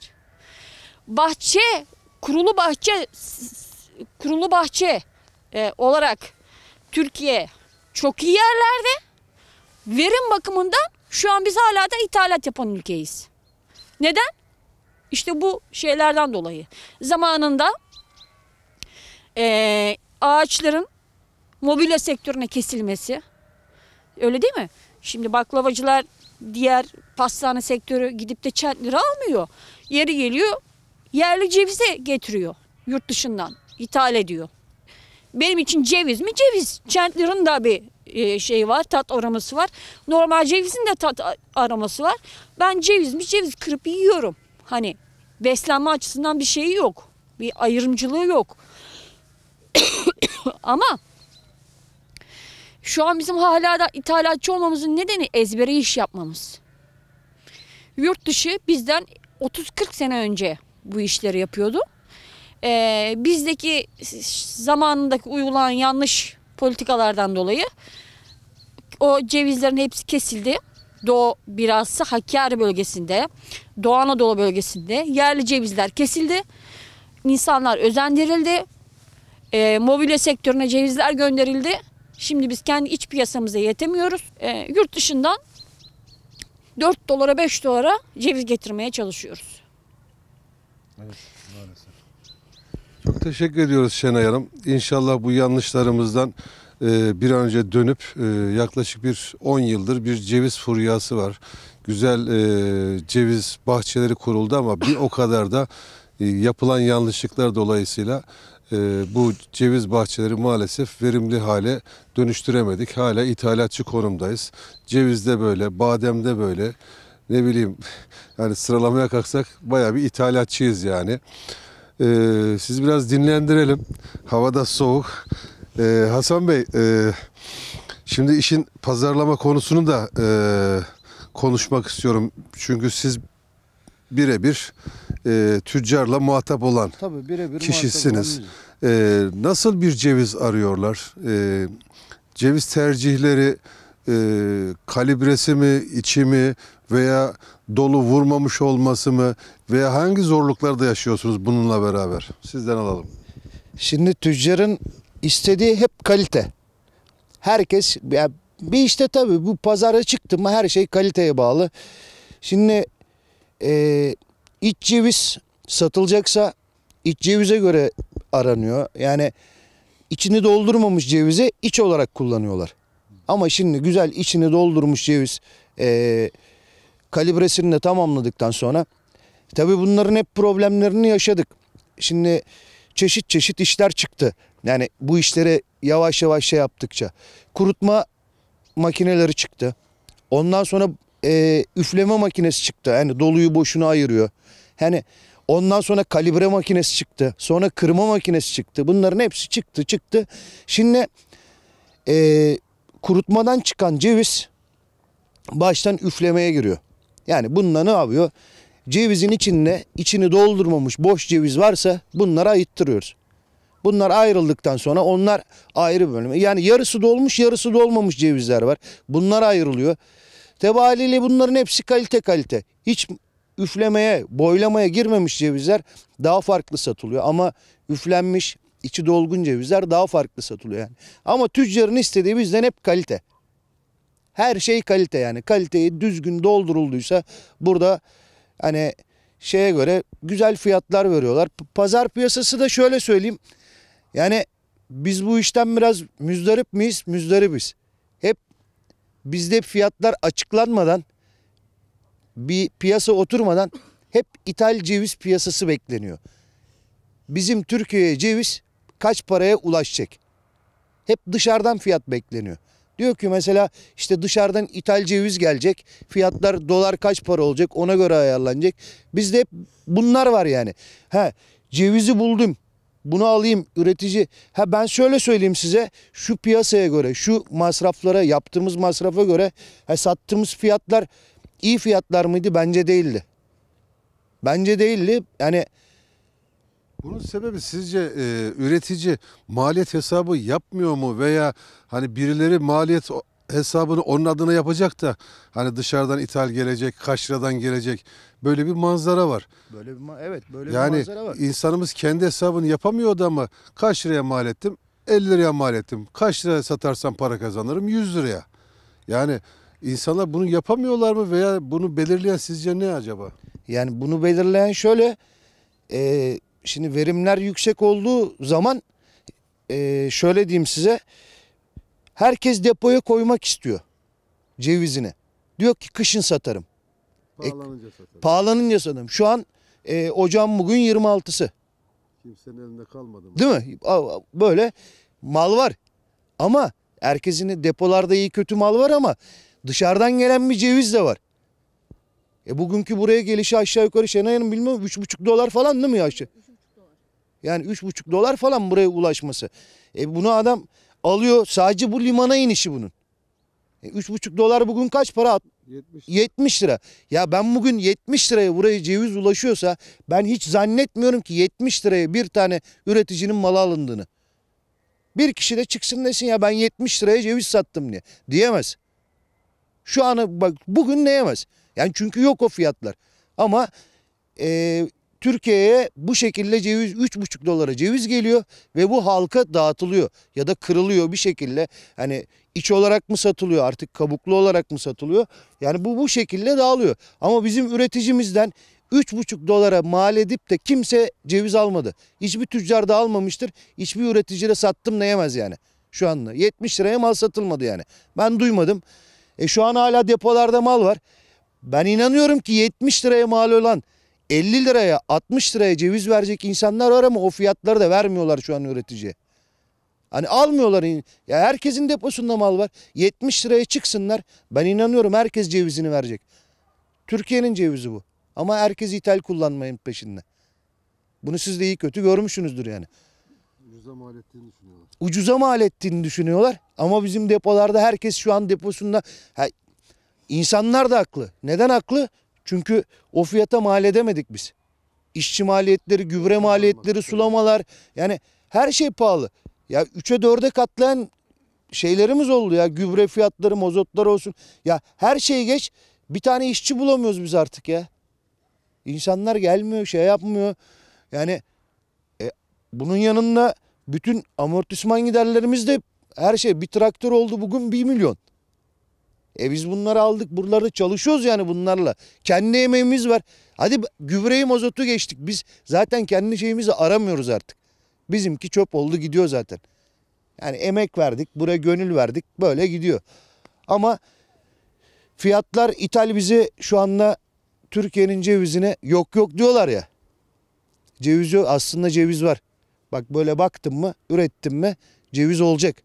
Speaker 2: Bahçe, kurulu bahçe, kurulu bahçe e, olarak Türkiye çok iyi yerlerde. Verim bakımından şu an biz hala da ithalat yapan ülkeyiz. Neden? İşte bu şeylerden dolayı. Zamanında e, ağaçların mobilya sektörüne kesilmesi. Öyle değil mi? Şimdi baklavacılar diğer pastane sektörü gidip de çentleri almıyor. Yeri geliyor yerli cevize getiriyor yurt dışından ithal ediyor. Benim için ceviz mi ceviz. Çentlerin de bir şey var tat aroması var. Normal cevizin de tat aroması var. Ben ceviz mi ceviz kırıp yiyorum. Hani beslenme açısından bir şeyi yok. Bir ayrımcılığı yok. Ama şu an bizim hala da ithalatçı olmamızın nedeni ezbere iş yapmamız. Yurt dışı bizden 30-40 sene önce bu işleri yapıyordu. Ee, bizdeki zamanındaki uygulanan yanlış politikalardan dolayı o cevizlerin hepsi kesildi. Doğu birazsı Hakkari bölgesinde, Doğu Anadolu bölgesinde yerli cevizler kesildi. İnsanlar özendirildi. E, mobilya sektörüne cevizler gönderildi. Şimdi biz kendi iç piyasamıza yetemiyoruz. E, yurt dışından 4 dolara 5 dolara ceviz getirmeye çalışıyoruz. Evet
Speaker 1: maalesef. Çok teşekkür ediyoruz Şenay Hanım. İnşallah bu yanlışlarımızdan ee, bir an önce dönüp e, yaklaşık bir 10 yıldır bir ceviz furyası var. Güzel e, ceviz bahçeleri kuruldu ama bir o kadar da e, yapılan yanlışlıklar dolayısıyla bu ceviz bahçeleri maalesef verimli hale dönüştüremedik. Hala ithalatçı konumdayız. Ceviz de böyle, badem de böyle. Ne bileyim yani sıralamaya kalksak bayağı bir ithalatçıyız yani. E, ee, siz biraz dinlendirelim. Havada soğuk. Ee, Hasan Bey, e, şimdi işin pazarlama konusunu da e, konuşmak istiyorum. Çünkü siz birebir e, tüccarla muhatap olan Tabii,
Speaker 3: birebir kişisiniz.
Speaker 1: Muhatap e, nasıl bir ceviz arıyorlar? E, ceviz tercihleri e, kalibresi mi, içi mi veya dolu vurmamış olması mı veya hangi zorluklarda yaşıyorsunuz bununla beraber? Sizden alalım. Şimdi tüccarın istediği hep
Speaker 3: kalite. Herkes ya bir işte tabii bu pazara çıktı mı her şey kaliteye bağlı. Şimdi e, iç ceviz satılacaksa iç cevize göre aranıyor. Yani içini doldurmamış cevizi iç olarak kullanıyorlar. Ama şimdi güzel içini doldurmuş ceviz e, kalibresini de tamamladıktan sonra tabii bunların hep problemlerini yaşadık. Şimdi çeşit çeşit işler çıktı. Yani bu işlere yavaş yavaş şey yaptıkça. Kurutma makineleri çıktı. Ondan sonra e, üfleme makinesi çıktı. Yani doluyu boşuna ayırıyor. Hani ondan sonra kalibre makinesi çıktı. Sonra kırma makinesi çıktı. Bunların hepsi çıktı çıktı. Şimdi e, kurutmadan çıkan ceviz baştan üflemeye giriyor. Yani bununla ne yapıyor? cevizin içinde içini doldurmamış boş ceviz varsa bunlara ittiriyoruz. Bunlar ayrıldıktan sonra onlar ayrı bir bölüm. Yani yarısı dolmuş yarısı dolmamış cevizler var. Bunlar ayrılıyor. Tebaliyle bunların hepsi kalite kalite. Hiç üflemeye, boylamaya girmemiş cevizler daha farklı satılıyor. Ama üflenmiş, içi dolgun cevizler daha farklı satılıyor yani. Ama tüccarın istediği bizden hep kalite. Her şey kalite yani. Kaliteyi düzgün doldurulduysa burada Hani şeye göre güzel fiyatlar veriyorlar. Pazar piyasası da şöyle söyleyeyim. Yani biz bu işten biraz müzdarip miyiz? Müzdaribiz. Hep bizde fiyatlar açıklanmadan bir piyasa oturmadan hep ithal ceviz piyasası bekleniyor. Bizim Türkiye'ye ceviz kaç paraya ulaşacak? Hep dışarıdan fiyat bekleniyor. Diyor ki mesela işte dışarıdan ithal ceviz gelecek. Fiyatlar dolar kaç para olacak ona göre ayarlanacak. Bizde hep bunlar var yani. He cevizi buldum. Bunu alayım üretici. Ha ben şöyle söyleyeyim size. Şu piyasaya göre, şu masraflara, yaptığımız masrafa göre he sattığımız fiyatlar iyi fiyatlar mıydı? Bence değildi.
Speaker 1: Bence değildi. Yani bunun sebebi sizce e, üretici maliyet hesabı yapmıyor mu veya hani birileri maliyet hesabını onun adına yapacak da hani dışarıdan ithal gelecek, kaç liradan gelecek böyle bir manzara var.
Speaker 3: Böyle bir evet böyle yani bir manzara var. Yani insanımız
Speaker 1: kendi hesabını yapamıyor da mı kaç liraya mal ettim? 50 liraya mal ettim. Kaç liraya satarsam para kazanırım? 100 liraya. Yani insanlar bunu yapamıyorlar mı veya bunu belirleyen sizce ne acaba? Yani bunu belirleyen şöyle
Speaker 3: e, Şimdi verimler yüksek olduğu zaman e, şöyle diyeyim size herkes depoya koymak istiyor cevizini. Diyor ki kışın satarım. E,
Speaker 1: pahalanınca satarım.
Speaker 3: Pahalanınca satarım. Şu an e, ocağın bugün 26'sı. Kimsenin elinde kalmadı mı? Değil mi? Böyle mal var. Ama herkesin depolarda iyi kötü mal var ama dışarıdan gelen bir ceviz de var. E bugünkü buraya gelişi aşağı yukarı Şenay Hanım bilmem 3,5 dolar falan değil mi ya yani 3,5 dolar falan buraya ulaşması. E bunu adam alıyor sadece bu limana inişi bunun. E 3,5 dolar bugün kaç para? 70. 70 lira. Ya ben bugün 70 liraya buraya ceviz ulaşıyorsa ben hiç zannetmiyorum ki 70 liraya bir tane üreticinin malı alındığını. Bir kişi de çıksın desin ya ben 70 liraya ceviz sattım diye. Diyemez. Şu anı bak bugün neyemez? Yani çünkü yok o fiyatlar. Ama e, Türkiye'ye bu şekilde ceviz 3,5 dolara ceviz geliyor ve bu halka dağıtılıyor ya da kırılıyor bir şekilde. Hani iç olarak mı satılıyor artık kabuklu olarak mı satılıyor? Yani bu bu şekilde dağılıyor. Ama bizim üreticimizden 3,5 dolara mal edip de kimse ceviz almadı. Hiçbir tüccar da almamıştır. Hiçbir üretici de sattım diyemez yani şu anda. 70 liraya mal satılmadı yani. Ben duymadım. E şu an hala depolarda mal var. Ben inanıyorum ki 70 liraya mal olan 50 liraya 60 liraya ceviz verecek insanlar var ama o fiyatları da vermiyorlar şu an üreticiye. Hani almıyorlar. Ya herkesin deposunda mal var. 70 liraya çıksınlar. Ben inanıyorum herkes cevizini verecek. Türkiye'nin cevizi bu. Ama herkes ithal kullanmayın peşinde. Bunu siz de iyi kötü görmüşsünüzdür yani. Ucuza mal ettiğini düşünüyorlar. Ucuza mal ettiğini düşünüyorlar. Ama bizim depolarda herkes şu an deposunda... Ha, insanlar da haklı. Neden haklı? Çünkü o fiyata mal edemedik biz. İşçi maliyetleri, gübre maliyetleri, sulamalar yani her şey pahalı. Ya 3'e 4'e katlayan şeylerimiz oldu ya gübre fiyatları, mozotlar olsun. Ya her şeyi geç bir tane işçi bulamıyoruz biz artık ya. İnsanlar gelmiyor, şey yapmıyor. Yani e, bunun yanında bütün amortisman giderlerimiz de her şey bir traktör oldu bugün 1 milyon. E biz bunları aldık. Buralarda çalışıyoruz yani bunlarla. Kendi emeğimiz var. Hadi gübreyi mazotu geçtik. Biz zaten kendi şeyimizi aramıyoruz artık. Bizimki çöp oldu gidiyor zaten. Yani emek verdik. Buraya gönül verdik. Böyle gidiyor. Ama fiyatlar ithal bizi şu anda Türkiye'nin cevizine yok yok diyorlar ya. Ceviz yok. Aslında ceviz var. Bak böyle baktım mı, ürettim mi ceviz olacak.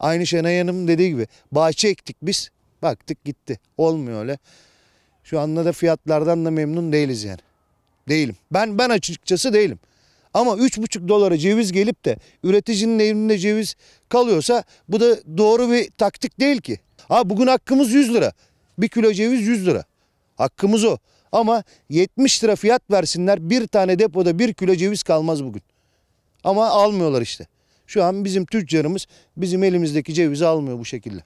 Speaker 3: Aynı Şenay Hanım dediği gibi bahçe ektik biz. Baktık gitti. Olmuyor öyle. Şu anda da fiyatlardan da memnun değiliz yani. Değilim. Ben ben açıkçası değilim. Ama 3,5 dolara ceviz gelip de üreticinin elinde ceviz kalıyorsa bu da doğru bir taktik değil ki. Ha bugün hakkımız 100 lira. Bir kilo ceviz 100 lira. Hakkımız o. Ama 70 lira fiyat versinler bir tane depoda bir kilo ceviz kalmaz bugün. Ama almıyorlar işte. Şu an bizim tüccarımız bizim elimizdeki cevizi almıyor bu şekilde.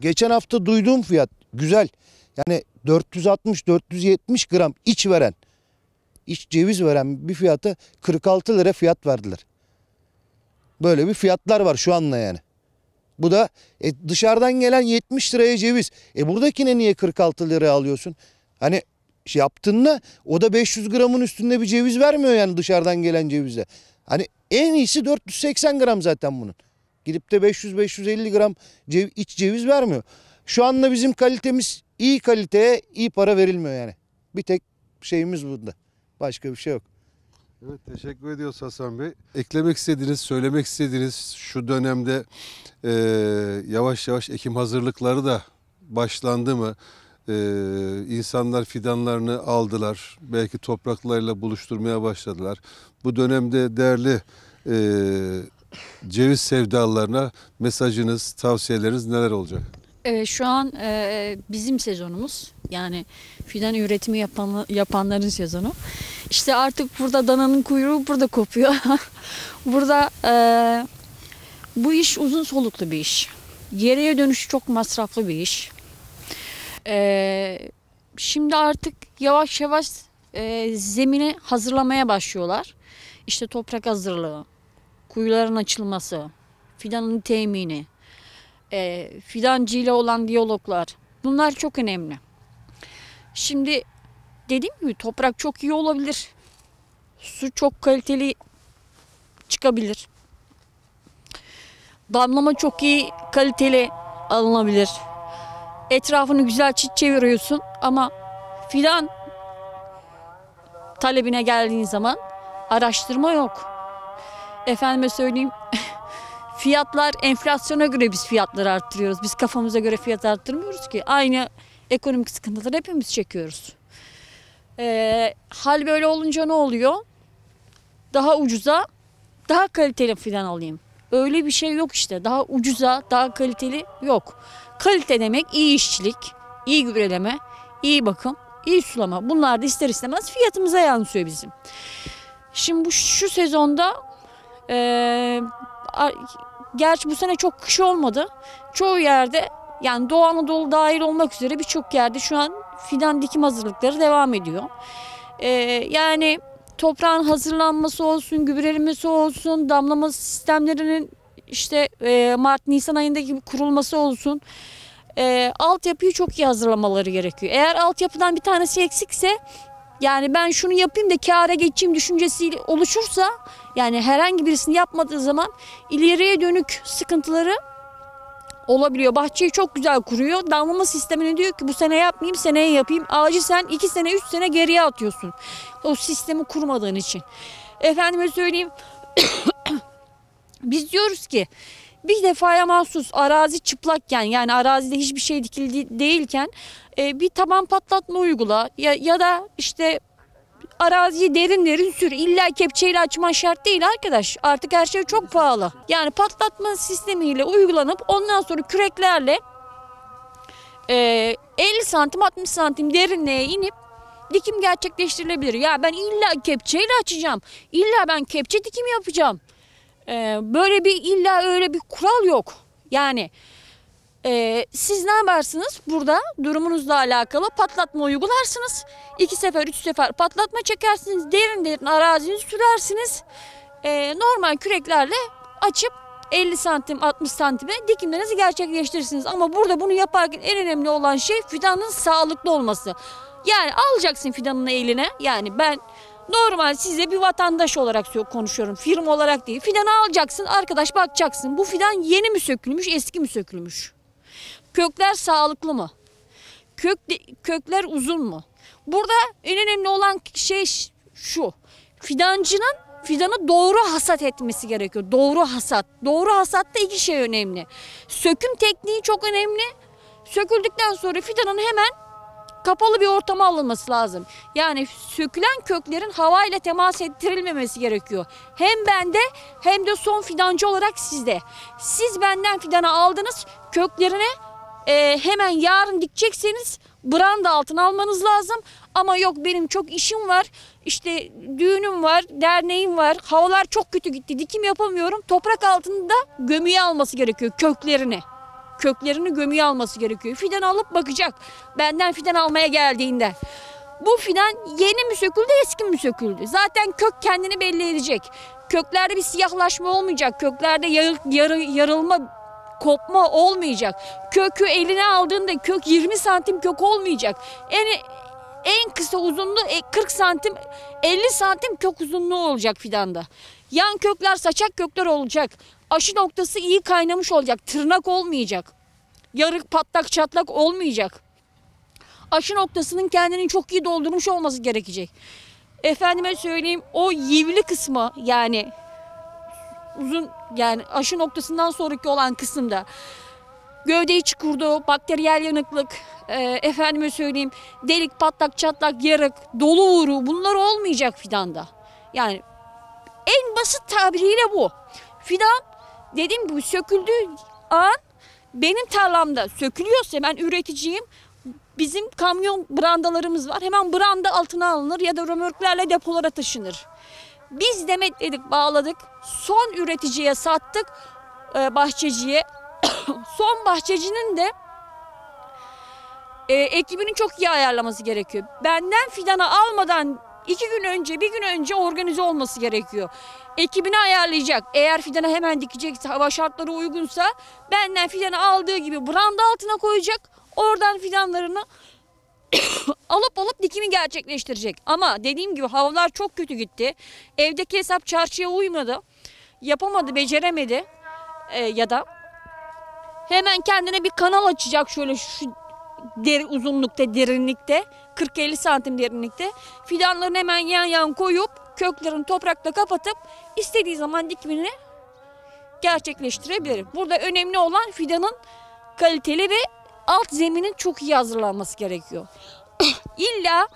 Speaker 3: Geçen hafta duyduğum fiyat güzel. Yani 460-470 gram iç veren, iç ceviz veren bir fiyata 46 lira fiyat verdiler. Böyle bir fiyatlar var şu anla yani. Bu da e, dışarıdan gelen 70 liraya ceviz. E buradakine niye 46 lira alıyorsun? Hani şey yaptığında o da 500 gramın üstünde bir ceviz vermiyor yani dışarıdan gelen cevize. Hani en iyisi 480 gram zaten bunun. Gidip de 500-550 gram cev iç ceviz vermiyor. Şu anda bizim kalitemiz iyi kaliteye iyi para verilmiyor yani. Bir tek şeyimiz bunda. Başka bir şey yok.
Speaker 1: Evet teşekkür ediyoruz Hasan Bey. Eklemek istediğiniz, söylemek istediğiniz şu dönemde e, yavaş yavaş ekim hazırlıkları da başlandı mı? E, insanlar fidanlarını aldılar. Belki topraklarıyla buluşturmaya başladılar. Bu dönemde değerli e, ceviz sevdalarına mesajınız, tavsiyeleriniz neler olacak?
Speaker 2: Evet, şu an e, bizim sezonumuz yani fidan üretimi yapan, yapanların sezonu. İşte artık burada dananın kuyruğu burada kopuyor. burada e, bu iş uzun soluklu bir iş. Geriye dönüşü çok masraflı bir iş. E, şimdi artık yavaş yavaş e, zemini hazırlamaya başlıyorlar. İşte toprak hazırlığı, kuyuların açılması, fidanın temini, e, fidancı ile olan diyaloglar bunlar çok önemli. Şimdi dediğim gibi toprak çok iyi olabilir. Su çok kaliteli çıkabilir. Damlama çok iyi kaliteli alınabilir. Etrafını güzel çit çeviriyorsun ama fidan talebine geldiğin zaman araştırma yok efendime söyleyeyim fiyatlar enflasyona göre biz fiyatları arttırıyoruz. Biz kafamıza göre fiyat arttırmıyoruz ki. Aynı ekonomik sıkıntıları hepimiz çekiyoruz. Ee, hal böyle olunca ne oluyor? Daha ucuza daha kaliteli fidan alayım. Öyle bir şey yok işte. Daha ucuza, daha kaliteli yok. Kalite demek iyi işçilik, iyi gübreleme, iyi bakım, iyi sulama. Bunlar da ister istemez fiyatımıza yansıyor bizim. Şimdi bu şu sezonda ee, gerçi bu sene çok kış olmadı. Çoğu yerde yani Doğu Anadolu dahil olmak üzere birçok yerde şu an fidan dikim hazırlıkları devam ediyor. Ee, yani toprağın hazırlanması olsun, gübrelemesi olsun, damlama sistemlerinin işte e, Mart-Nisan ayındaki kurulması olsun. E, altyapıyı çok iyi hazırlamaları gerekiyor. Eğer altyapıdan bir tanesi eksikse yani ben şunu yapayım da kâra geçeyim düşüncesi oluşursa yani herhangi birisini yapmadığı zaman ileriye dönük sıkıntıları olabiliyor. Bahçeyi çok güzel kuruyor. Damlama sistemini diyor ki bu sene yapmayayım seneye yapayım. Ağacı sen iki sene üç sene geriye atıyorsun. O sistemi kurmadığın için. Efendime söyleyeyim biz diyoruz ki bir defaya mahsus arazi çıplakken yani arazide hiçbir şey dikildi değilken e, bir taban patlatma uygula ya, ya da işte araziyi derin derin sür. İlla kepçeyle açma şart değil arkadaş. Artık her şey çok pahalı. Yani patlatma sistemiyle uygulanıp ondan sonra küreklerle e, 50 santim 60 santim derinliğe inip dikim gerçekleştirilebilir. Ya ben illa kepçeyle açacağım. İlla ben kepçe dikim yapacağım. E, böyle bir illa öyle bir kural yok. Yani ee, siz ne yaparsınız? Burada durumunuzla alakalı patlatma uygularsınız. İki sefer, üç sefer patlatma çekersiniz. Derin derin arazini sürersiniz. Ee, normal küreklerle açıp 50 santim 60 santime dikimlerinizi gerçekleştirirsiniz. Ama burada bunu yaparken en önemli olan şey fidanın sağlıklı olması. Yani alacaksın fidanını eline. Yani ben normal size bir vatandaş olarak konuşuyorum. Firma olarak değil. Fidanı alacaksın arkadaş bakacaksın. Bu fidan yeni mi sökülmüş eski mi sökülmüş? Kökler sağlıklı mı? Kök, kökler uzun mu? Burada en önemli olan şey şu. Fidancının fidanı doğru hasat etmesi gerekiyor. Doğru hasat. Doğru hasatta iki şey önemli. Söküm tekniği çok önemli. Söküldükten sonra fidanın hemen kapalı bir ortama alınması lazım. Yani sökülen köklerin havayla temas ettirilmemesi gerekiyor. Hem bende hem de son fidancı olarak sizde. Siz benden fidanı aldınız, köklerine e, hemen yarın dikecekseniz branda altına almanız lazım. Ama yok benim çok işim var, işte düğünüm var, derneğim var, havalar çok kötü gitti, dikim yapamıyorum. Toprak altında gömüye alması gerekiyor köklerini. Köklerini gömüye alması gerekiyor. Fidan alıp bakacak benden fidan almaya geldiğinde. Bu fidan yeni mi söküldü eski mi söküldü? Zaten kök kendini belli edecek. Köklerde bir siyahlaşma olmayacak. Köklerde yarı, yarı, yarılma kopma olmayacak. Kökü eline aldığında kök 20 santim kök olmayacak. en en kısa uzunluğu 40 e, santim 50 santim kök uzunluğu olacak fidanda. Yan kökler saçak kökler olacak. Aşı noktası iyi kaynamış olacak. Tırnak olmayacak. Yarık patlak çatlak olmayacak. Aşı noktasının kendini çok iyi doldurmuş olması gerekecek. Efendime söyleyeyim o yivli kısmı yani uzun yani aşı noktasından sonraki olan kısımda gövdeyi çukurdu, bakteriyel yanıklık, e, efendime söyleyeyim delik, patlak, çatlak, yarık, dolu vuru bunlar olmayacak fidanda. Yani en basit tabiriyle bu. Fidan dediğim gibi söküldüğü an benim tarlamda sökülüyorsa ben üreticiyim. Bizim kamyon brandalarımız var. Hemen branda altına alınır ya da römorklerle depolara taşınır. Biz demet dedik bağladık. Son üreticiye sattık e, bahçeciye. son bahçecinin de e, ekibinin çok iyi ayarlaması gerekiyor. Benden fidana almadan iki gün önce, bir gün önce organize olması gerekiyor. Ekibini ayarlayacak. Eğer fidanı hemen dikecekse, hava şartları uygunsa benden fidanı aldığı gibi branda altına koyacak. Oradan fidanlarını alıp alıp dikimi gerçekleştirecek. Ama dediğim gibi havalar çok kötü gitti. Evdeki hesap çarşıya uymadı. Yapamadı, beceremedi. Ee, ya da hemen kendine bir kanal açacak şöyle şu deri uzunlukta, derinlikte, 40-50 santim derinlikte. Fidanlarını hemen yan yan koyup köklerini toprakla kapatıp istediği zaman dikimini gerçekleştirebilir. Burada önemli olan fidanın kaliteli ve alt zeminin çok iyi hazırlanması gerekiyor. İlla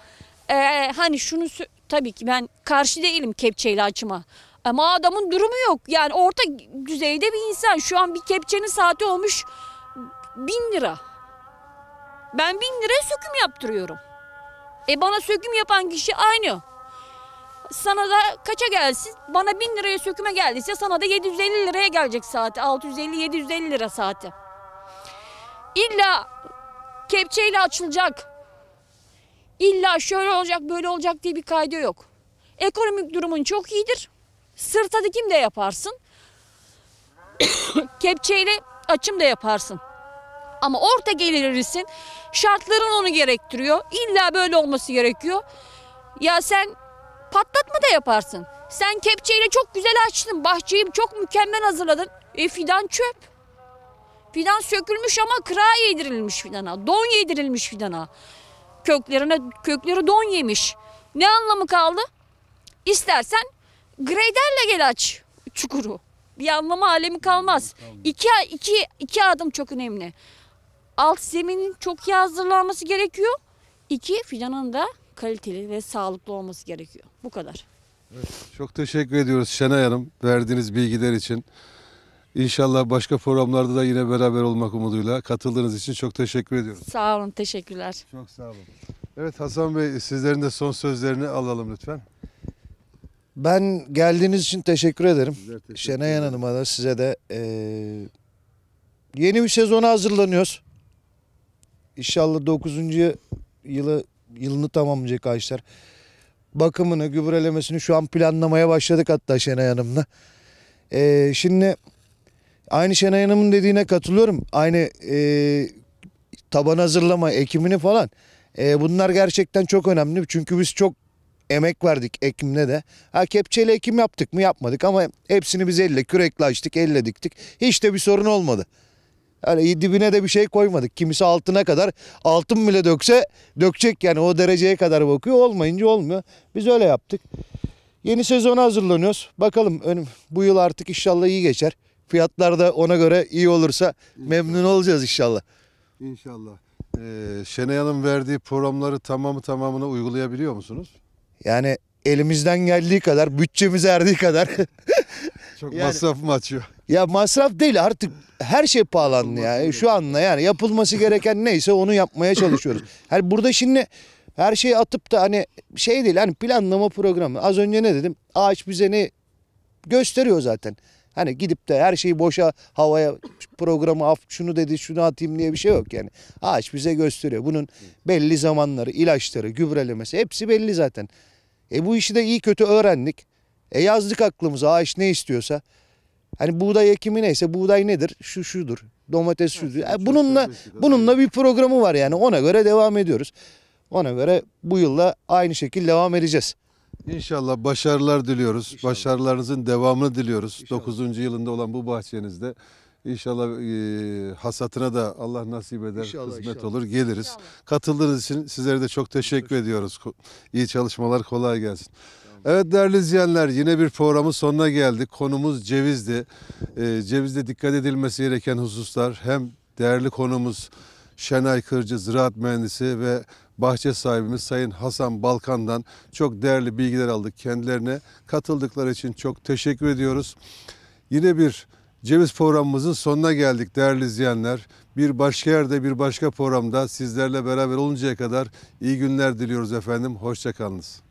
Speaker 2: e, hani şunu tabii ki ben karşı değilim kepçeyle açıma. Ama adamın durumu yok. Yani orta düzeyde bir insan. Şu an bir kepçenin saati olmuş bin lira. Ben bin lira söküm yaptırıyorum. E bana söküm yapan kişi aynı. Sana da kaça gelsin? Bana bin liraya söküme geldiyse sana da 750 liraya gelecek saati. 650-750 lira saati. İlla kepçeyle açılacak. İlla şöyle olacak böyle olacak diye bir kaydı yok. Ekonomik durumun çok iyidir. Sırta dikim de yaparsın. kepçeyle açım da yaparsın. Ama orta gelirlisin. Şartların onu gerektiriyor. İlla böyle olması gerekiyor. Ya sen patlatma da yaparsın. Sen kepçeyle çok güzel açtın. Bahçeyi çok mükemmel hazırladın. E fidan çöp. Fidan sökülmüş ama kıra yedirilmiş fidana. Don yedirilmiş fidana. Köklerine kökleri don yemiş. Ne anlamı kaldı? İstersen greyderle gel aç çukuru. Bir anlamı alemi kalmaz. İki, iki, iki adım çok önemli. Alt zeminin çok iyi hazırlanması gerekiyor. İki, fidanın da kaliteli ve sağlıklı olması gerekiyor. Bu kadar.
Speaker 1: Evet, çok teşekkür ediyoruz Şenay Hanım verdiğiniz bilgiler için. İnşallah başka programlarda da yine beraber olmak umuduyla katıldığınız için çok teşekkür ediyorum.
Speaker 2: Sağ olun, teşekkürler. Çok sağ olun.
Speaker 1: Evet Hasan Bey sizlerin de son sözlerini alalım lütfen. Ben
Speaker 3: geldiğiniz için teşekkür ederim. Teşekkür Şenay Hanım'a da size de e, yeni bir sezona hazırlanıyoruz. İnşallah 9. yılı yılını tamamlayacak ağaçlar. Bakımını, gübrelemesini şu an planlamaya başladık hatta Şenay Hanım'la. E, şimdi Aynı Şenay Hanım'ın dediğine katılıyorum. Aynı e, taban hazırlama, ekimini falan. E, bunlar gerçekten çok önemli. Çünkü biz çok emek verdik ekimine de. Ha kepçeyle ekim yaptık mı yapmadık ama hepsini biz elle kürekle açtık, elle diktik. Hiç de bir sorun olmadı. Yani dibine de bir şey koymadık. Kimisi altına kadar altın bile dökse dökecek yani o dereceye kadar bakıyor. Olmayınca olmuyor. Biz öyle yaptık. Yeni sezona hazırlanıyoruz. Bakalım önüm bu yıl artık inşallah iyi geçer. Fiyatlar da ona göre iyi olursa
Speaker 1: inşallah. memnun olacağız inşallah. İnşallah. Ee, Şenay Hanım verdiği programları tamamı tamamına uygulayabiliyor musunuz? Yani elimizden geldiği kadar, bütçemiz
Speaker 3: erdiği kadar.
Speaker 1: Çok yani, masraf mı açıyor?
Speaker 3: Ya masraf değil artık her şey pahalandı ya. Şu anda yani yapılması gereken neyse onu yapmaya çalışıyoruz. Hani burada şimdi her şeyi atıp da hani şey değil hani planlama programı. Az önce ne dedim? Ağaç bize ne gösteriyor zaten. Hani gidip de her şeyi boşa havaya programı af şunu dedi şunu atayım diye bir şey yok yani. Ağaç bize gösteriyor. Bunun belli zamanları, ilaçları, gübrelemesi hepsi belli zaten. E bu işi de iyi kötü öğrendik. E yazdık aklımıza ağaç ne istiyorsa. Hani buğday ekimi neyse buğday nedir? Şu şudur. Domates şudur. Yani e bununla bununla bir programı var yani ona göre devam ediyoruz.
Speaker 1: Ona göre bu yılda aynı şekilde devam edeceğiz. İnşallah başarılar diliyoruz. İnşallah. Başarılarınızın devamını diliyoruz. İnşallah. 9. yılında olan bu bahçenizde. İnşallah e, hasatına da Allah nasip eder, inşallah, hizmet inşallah. olur, geliriz. İnşallah. Katıldığınız için sizlere de çok teşekkür Hoş. ediyoruz. İyi çalışmalar, kolay gelsin. Tamam. Evet değerli izleyenler yine bir programın sonuna geldik. Konumuz cevizdi. Ee, cevizde dikkat edilmesi gereken hususlar hem değerli konumuz Şenay Kırcı, ziraat mühendisi ve bahçe sahibimiz Sayın Hasan Balkan'dan çok değerli bilgiler aldık. Kendilerine katıldıkları için çok teşekkür ediyoruz. Yine bir Ceviz programımızın sonuna geldik değerli izleyenler. Bir başka yerde bir başka programda sizlerle beraber oluncaya kadar iyi günler diliyoruz efendim. Hoşçakalınız.